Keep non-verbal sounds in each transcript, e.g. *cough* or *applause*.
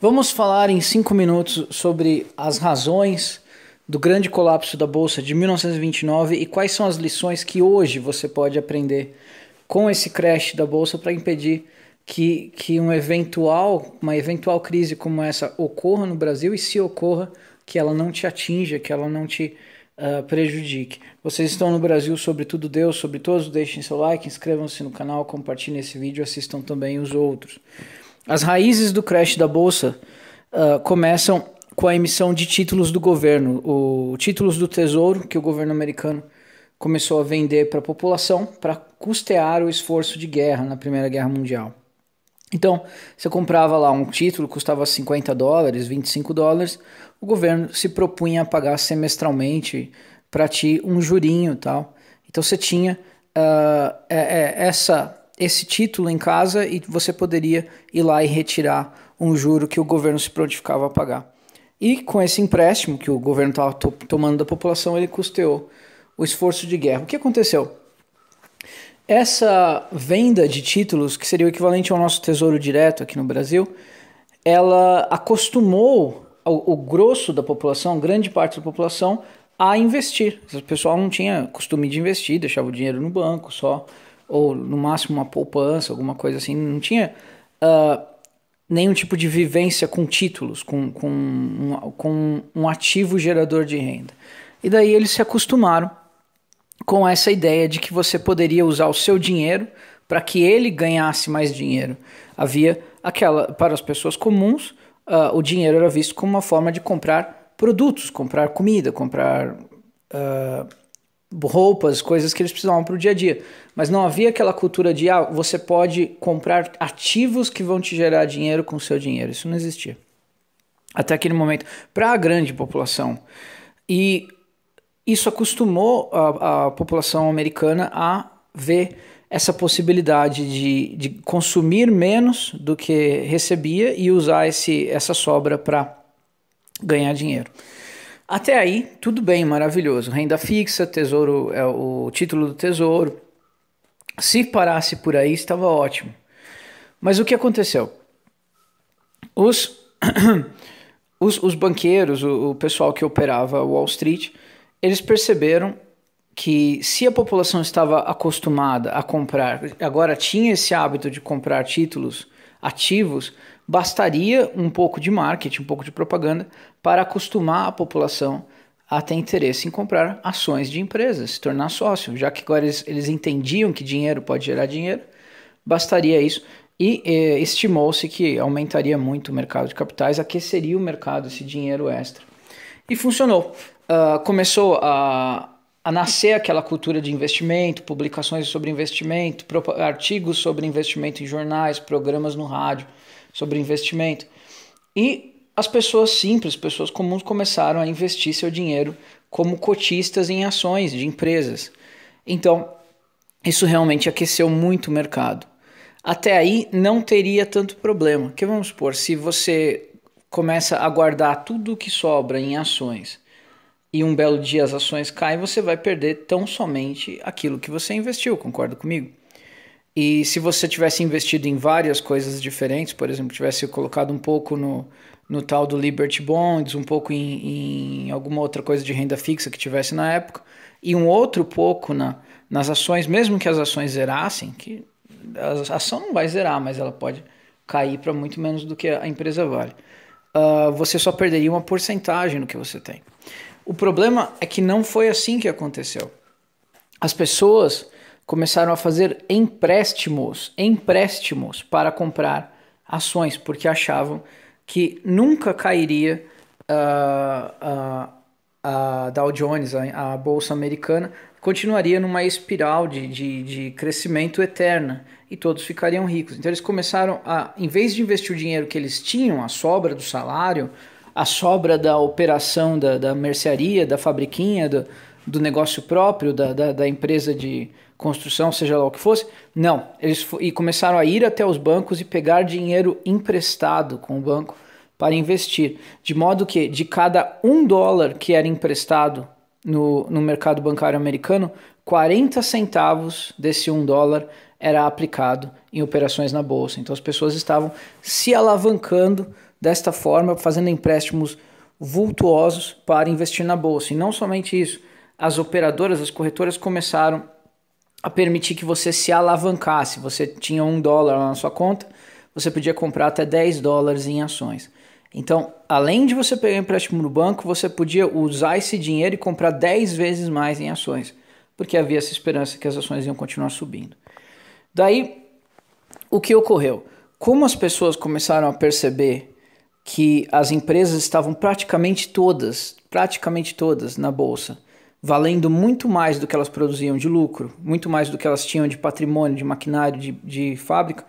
Vamos falar em cinco minutos sobre as razões do grande colapso da bolsa de 1929 e quais são as lições que hoje você pode aprender com esse crash da bolsa para impedir que, que um eventual, uma eventual crise como essa ocorra no Brasil e se ocorra, que ela não te atinja, que ela não te uh, prejudique. Vocês estão no Brasil, sobretudo Deus, sobre todos, deixem seu like, inscrevam-se no canal, compartilhem esse vídeo, assistam também os outros. As raízes do crash da bolsa uh, começam com a emissão de títulos do governo, o títulos do Tesouro que o governo americano começou a vender para a população para custear o esforço de guerra na Primeira Guerra Mundial. Então, você comprava lá um título, custava 50 dólares, 25 dólares, o governo se propunha a pagar semestralmente para ti um jurinho tal. Então você tinha uh, essa esse título em casa e você poderia ir lá e retirar um juro que o governo se prontificava a pagar. E com esse empréstimo que o governo estava to tomando da população, ele custeou o esforço de guerra. O que aconteceu? Essa venda de títulos, que seria o equivalente ao nosso tesouro direto aqui no Brasil, ela acostumou o, o grosso da população, grande parte da população, a investir. O pessoal não tinha costume de investir, deixava o dinheiro no banco só ou no máximo uma poupança, alguma coisa assim. Não tinha uh, nenhum tipo de vivência com títulos, com, com, um, com um ativo gerador de renda. E daí eles se acostumaram com essa ideia de que você poderia usar o seu dinheiro para que ele ganhasse mais dinheiro. Havia aquela para as pessoas comuns, uh, o dinheiro era visto como uma forma de comprar produtos, comprar comida, comprar uh, roupas, coisas que eles precisavam para o dia a dia. Mas não havia aquela cultura de ah, você pode comprar ativos que vão te gerar dinheiro com seu dinheiro. Isso não existia. Até aquele momento, para a grande população. E isso acostumou a, a população americana a ver essa possibilidade de, de consumir menos do que recebia e usar esse, essa sobra para ganhar dinheiro. Até aí, tudo bem, maravilhoso. Renda fixa, tesouro é o título do tesouro. Se parasse por aí, estava ótimo. Mas o que aconteceu? Os, *coughs* os, os banqueiros, o, o pessoal que operava Wall Street, eles perceberam que se a população estava acostumada a comprar, agora tinha esse hábito de comprar títulos ativos, bastaria um pouco de marketing, um pouco de propaganda para acostumar a população a ter interesse em comprar ações de empresas, se tornar sócio, já que agora eles, eles entendiam que dinheiro pode gerar dinheiro, bastaria isso. E eh, estimou-se que aumentaria muito o mercado de capitais, aqueceria o mercado esse dinheiro extra. E funcionou. Uh, começou a, a nascer aquela cultura de investimento, publicações sobre investimento, artigos sobre investimento em jornais, programas no rádio sobre investimento. E as pessoas simples, pessoas comuns, começaram a investir seu dinheiro como cotistas em ações de empresas. Então, isso realmente aqueceu muito o mercado. Até aí não teria tanto problema. Que vamos supor, se você começa a guardar tudo o que sobra em ações e um belo dia as ações caem, você vai perder tão somente aquilo que você investiu, concorda comigo? E se você tivesse investido em várias coisas diferentes, por exemplo, tivesse colocado um pouco no, no tal do Liberty Bonds, um pouco em, em alguma outra coisa de renda fixa que tivesse na época, e um outro pouco na, nas ações, mesmo que as ações zerassem, que a ação não vai zerar, mas ela pode cair para muito menos do que a empresa vale. Uh, você só perderia uma porcentagem do que você tem. O problema é que não foi assim que aconteceu. As pessoas começaram a fazer empréstimos, empréstimos para comprar ações, porque achavam que nunca cairia ah, ah, a uh, uh, uh, Dow Jones, a, a, bolsa americana, continuaria numa espiral de, de, de crescimento eterna e todos ficariam ricos. Então eles começaram a, em vez de investir o dinheiro que eles tinham, a sobra do salário, a sobra da operação da, da mercearia, da fabriquinha, do, do negócio próprio, da, da, da, empresa de construção, seja lá o que fosse. Não, eles e começaram a ir até os bancos e pegar dinheiro emprestado com o banco para investir. De modo que de cada um dólar que era emprestado no, no mercado bancário americano, 40 centavos desse um dólar era aplicado em operações na bolsa. Então as pessoas estavam se alavancando desta forma, fazendo empréstimos vultuosos para investir na bolsa. E não somente isso, as operadoras, as corretoras começaram a permitir que você se alavancasse. Você tinha um dólar na sua conta, você podia comprar até 10 dólares em ações. Então, além de você pegar empréstimo no banco, você podia usar esse dinheiro e comprar 10 vezes mais em ações, porque havia essa esperança que as ações iam continuar subindo. Daí, o que ocorreu? Como as pessoas começaram a perceber que as empresas estavam praticamente todas, praticamente todas na bolsa, valendo muito mais do que elas produziam de lucro, muito mais do que elas tinham de patrimônio, de maquinário, de, de fábrica.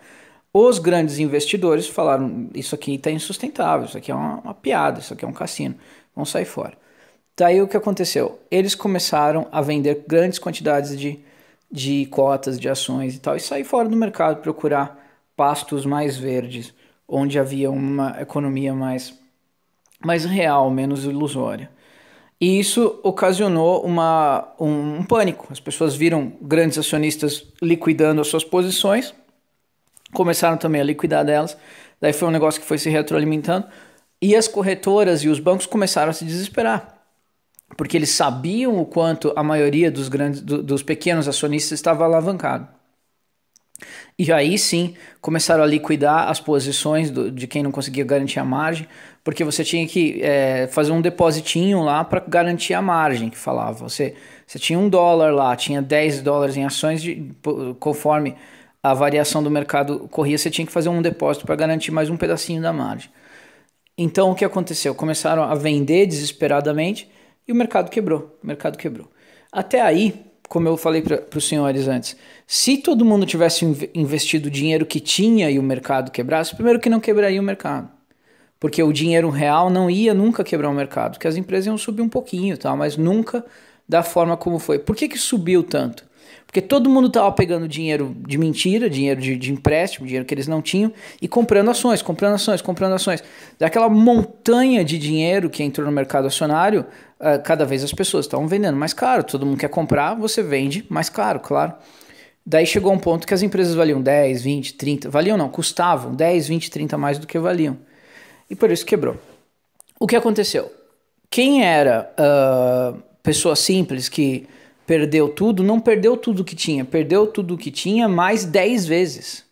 Os grandes investidores falaram: Isso aqui está insustentável, isso aqui é uma, uma, piada, isso aqui é um cassino, vamos sair fora. Daí o que aconteceu? Eles começaram a vender grandes quantidades de, de cotas, de ações e tal, e sair fora do mercado, procurar pastos mais verdes onde havia uma economia mais, mais real, menos ilusória. E isso ocasionou uma, um, um pânico. As pessoas viram grandes acionistas liquidando as suas posições, começaram também a liquidar delas. Daí foi um negócio que foi se retroalimentando. E as corretoras e os bancos começaram a se desesperar porque eles sabiam o quanto a maioria dos grandes, do, dos pequenos acionistas estava alavancado. E aí sim começaram a liquidar as posições do, de quem não conseguia garantir a margem, porque você tinha que é, fazer um depositinho lá para garantir a margem que falava. Você, você tinha um dólar lá, tinha 10 dólares em ações, de, conforme a variação do mercado corria, você tinha que fazer um depósito para garantir mais um pedacinho da margem. Então o que aconteceu? Começaram a vender desesperadamente e o mercado quebrou. O mercado quebrou. Até aí como eu falei para os senhores antes, se todo mundo tivesse investido o dinheiro que tinha e o mercado quebrasse, primeiro que não quebraria o mercado. Porque o dinheiro real não ia nunca quebrar o mercado, que as empresas iam subir um pouquinho, tá? mas nunca da forma como foi. Por que, que subiu tanto? Porque todo mundo estava pegando dinheiro de mentira, dinheiro de, de, empréstimo, dinheiro que eles não tinham, e comprando ações, comprando ações, comprando ações. Daquela montanha de dinheiro que entrou no mercado acionário, uh, cada vez as pessoas estavam vendendo mais caro. Todo mundo quer comprar, você vende mais caro, claro. Daí chegou um ponto que as empresas valiam 10, 20, 30, valiam não, custavam 10, 20, 30 mais do que valiam. E por isso quebrou. O que aconteceu? Quem era uh, ah, pessoa simples que perdeu tudo, não perdeu tudo que tinha, perdeu tudo que tinha mais 10 vezes.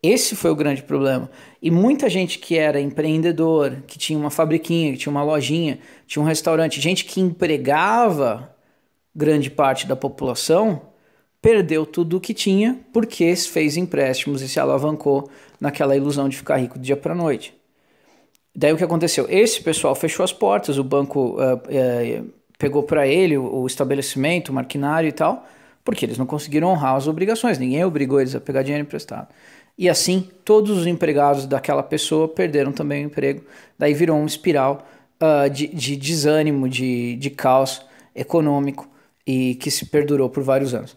Esse foi o grande problema. E muita gente que era empreendedor, que tinha uma fabriquinha, que tinha uma lojinha, tinha um restaurante, gente que empregava grande parte da população, perdeu tudo o que tinha porque fez empréstimos e se alavancou naquela ilusão de ficar rico do dia para noite. Daí o que aconteceu? Esse pessoal fechou as portas, o banco uh, uh, pegou para ele o, estabelecimento, o maquinário e tal, porque eles não conseguiram honrar as obrigações, ninguém obrigou eles a pegar dinheiro emprestado. E assim, todos os empregados daquela pessoa perderam também o emprego. Daí virou uma espiral uh, de, de, desânimo, de, de caos econômico e que se perdurou por vários anos.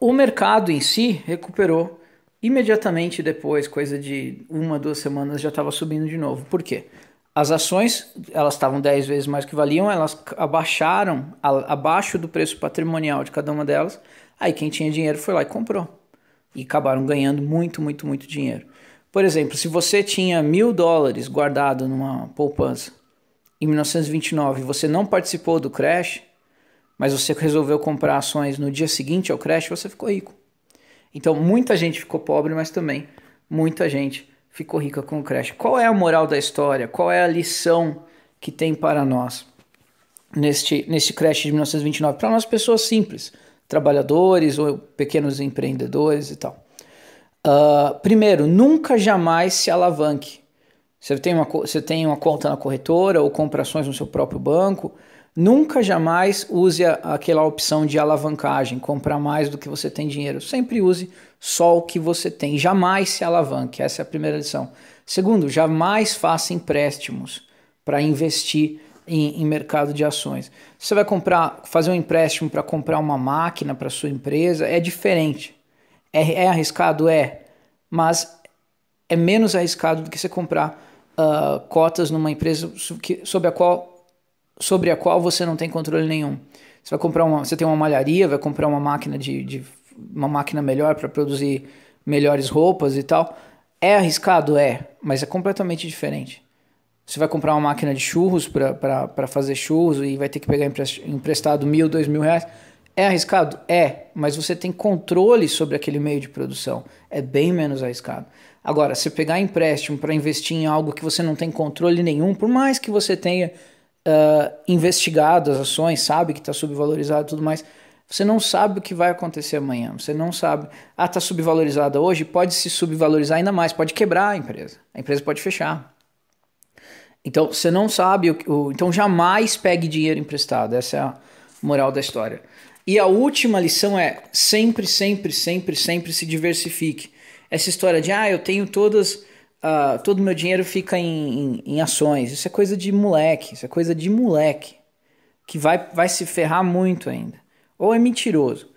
O mercado em si recuperou imediatamente depois, coisa de uma, duas semanas, já estava subindo de novo. Por quê? As ações, elas estavam 10 vezes mais que valiam, elas abaixaram a, abaixo do preço patrimonial de cada uma delas. Aí quem tinha dinheiro foi lá e comprou. E acabaram ganhando muito, muito, muito dinheiro. Por exemplo, se você tinha mil dólares guardado numa poupança em 1929 e você não participou do crash, mas você resolveu comprar ações no dia seguinte ao crash, você ficou rico. Então muita gente ficou pobre, mas também muita gente ficou rica com o Crash. Qual é a moral da história? Qual é a lição que tem para nós neste, neste Crash de 1929? Para nós, pessoas simples, trabalhadores ou pequenos empreendedores e tal. Uh, primeiro, nunca jamais se alavanque. Você tem, uma, você tem uma conta na corretora ou compra ações no seu próprio banco Nunca jamais use aquela opção de alavancagem, comprar mais do que você tem dinheiro. Sempre use só o que você tem. Jamais se alavanque. Essa é a primeira lição. Segundo, jamais faça empréstimos para investir em, em, mercado de ações. Você vai comprar, fazer um empréstimo para comprar uma máquina para sua empresa é diferente. É, é, arriscado, é, mas é menos arriscado do que você comprar uh, cotas numa empresa sobre a qual sobre a qual você não tem controle nenhum. Você vai comprar uma, você tem uma malharia, vai comprar uma máquina de, de uma máquina melhor para produzir melhores roupas e tal. É arriscado, é, mas é completamente diferente. Você vai comprar uma máquina de churros para fazer churros e vai ter que pegar emprestado mil, dois mil reais. É arriscado? É, mas você tem controle sobre aquele meio de produção. É bem menos arriscado. Agora, você pegar empréstimo para investir em algo que você não tem controle nenhum, por mais que você tenha uh, investigado as ações, sabe que está subvalorizado e tudo mais. Você não sabe o que vai acontecer amanhã. Você não sabe. Ah, está subvalorizada hoje? Pode se subvalorizar ainda mais. Pode quebrar a empresa. A empresa pode fechar. Então, você não sabe. O, o, então, jamais pegue dinheiro emprestado. Essa é a moral da história. E a última lição é: sempre, sempre, sempre, sempre se diversifique. Essa história de, ah, eu tenho todas uh, todo o meu dinheiro fica em, em, em, ações. Isso é coisa de moleque, isso é coisa de moleque, que vai, vai se ferrar muito ainda. Ou é mentiroso.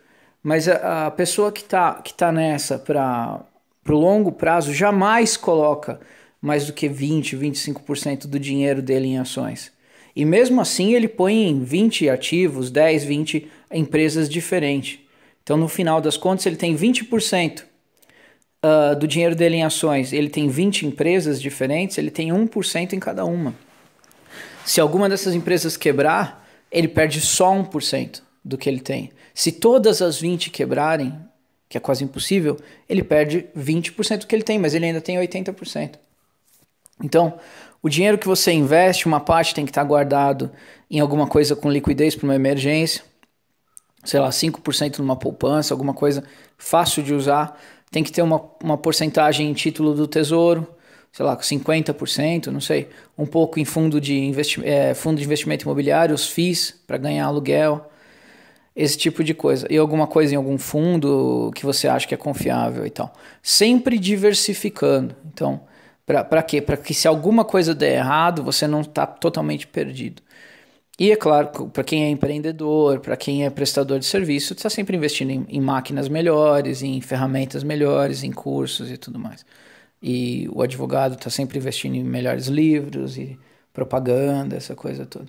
Mas a, a pessoa que está que tá nessa para o longo prazo jamais coloca mais do que 20, 25% do dinheiro dele em ações. E mesmo assim ele põe em 20 ativos, 10, 20 empresas diferentes. Então no final das contas ele tem 20% uh, do dinheiro dele em ações, ele tem 20 empresas diferentes, ele tem 1% em cada uma. Se alguma dessas empresas quebrar, ele perde só 1% do que ele tem. Se todas as 20 quebrarem, que é quase impossível, ele perde 20% do que ele tem, mas ele ainda tem 80%. Então, o dinheiro que você investe, uma parte tem que estar guardado em alguma coisa com liquidez para uma emergência, sei lá, 5% numa poupança, alguma coisa fácil de usar tem que ter uma, uma porcentagem em título do tesouro, sei lá, 50%, não sei, um pouco em fundo de, investi é, fundo de investimento imobiliário, os FIIs, para ganhar aluguel, esse tipo de coisa. E alguma coisa em algum fundo que você acha que é confiável e tal. Sempre diversificando. Então, para quê? Para que se alguma coisa der errado, você não está totalmente perdido. E é claro, para quem é empreendedor, para quem é prestador de serviço, está sempre investindo em, em, máquinas melhores, em ferramentas melhores, em cursos e tudo mais. E o advogado está sempre investindo em melhores livros e propaganda, essa coisa toda.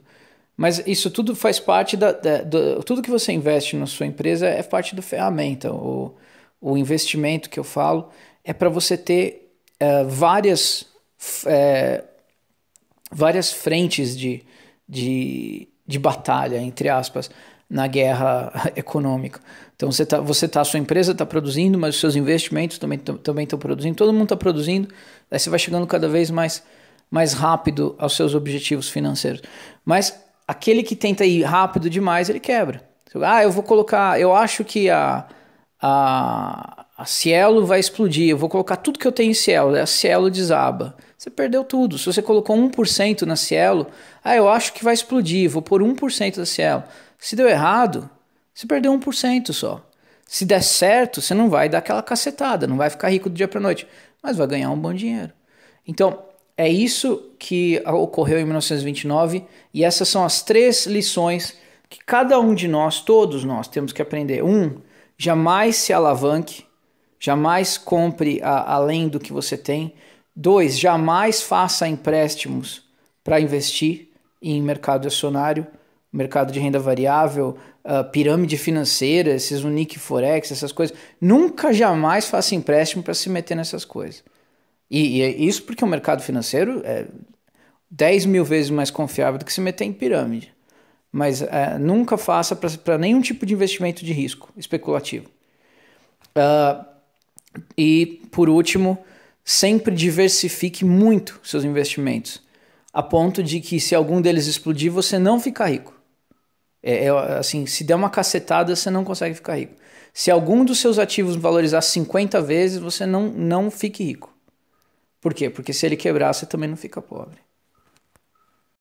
Mas isso tudo faz parte da, da, tudo que você investe na sua empresa é parte do ferramenta. O, o investimento que eu falo é para você ter eh, várias eh, várias frentes de de, de batalha, entre aspas, na guerra *laughs* econômica. Então você tá, você tá, sua empresa está produzindo, mas os seus investimentos também também estão produzindo, todo mundo está produzindo, aí você vai chegando cada vez mais mais rápido aos seus objetivos financeiros. Mas aquele que tenta ir rápido demais, ele quebra. Ah, eu vou colocar, eu acho que a a, a Cielo vai explodir, eu vou colocar tudo que eu tenho em Cielo, a Cielo desaba você perdeu tudo. Se você colocou 1% na Cielo, ah, eu acho que vai explodir, vou pôr 1% da Cielo. Se deu errado, você perdeu 1% só. Se der certo, você não vai dar aquela cacetada, não vai ficar rico do dia para noite, mas vai ganhar um bom dinheiro. Então, é isso que ocorreu em 1929 e essas são as três lições que cada um de nós, todos nós, temos que aprender. Um, jamais se alavanque, jamais compre a, além do que você tem. Dois, Jamais faça empréstimos para investir em mercado acionário, mercado de renda variável, uh, pirâmide financeira, esses Unique Forex, essas coisas. Nunca jamais faça empréstimo para se meter nessas coisas. E, e, é isso porque o mercado financeiro é 10 mil vezes mais confiável do que se meter em pirâmide. Mas eh, nunca faça para nenhum tipo de investimento de risco especulativo. Uh, e por último, sempre diversifique muito seus investimentos, a ponto de que se algum deles explodir, você não fica rico. É, é, assim, se der uma cacetada, você não consegue ficar rico. Se algum dos seus ativos valorizar 50 vezes, você não, não fique rico. Por quê? Porque se ele quebrar, você também não fica pobre.